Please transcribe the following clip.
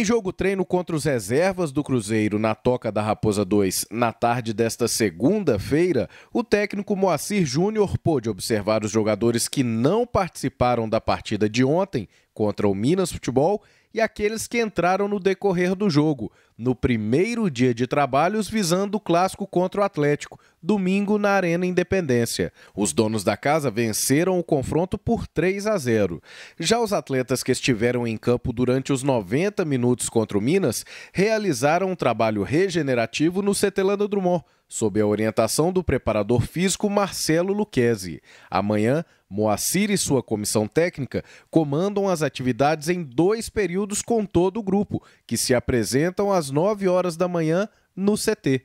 Em jogo treino contra os reservas do Cruzeiro na Toca da Raposa 2 na tarde desta segunda-feira. O técnico Moacir Júnior pôde observar os jogadores que não participaram da partida de ontem contra o Minas Futebol e aqueles que entraram no decorrer do jogo, no primeiro dia de trabalhos visando o clássico contra o Atlético, domingo na Arena Independência. Os donos da casa venceram o confronto por 3 a 0. Já os atletas que estiveram em campo durante os 90 minutos contra o Minas realizaram um trabalho regenerativo no Cetelano Drummond sob a orientação do preparador físico Marcelo Luquezzi. Amanhã, Moacir e sua comissão técnica comandam as atividades em dois períodos com todo o grupo, que se apresentam às 9 horas da manhã no CT.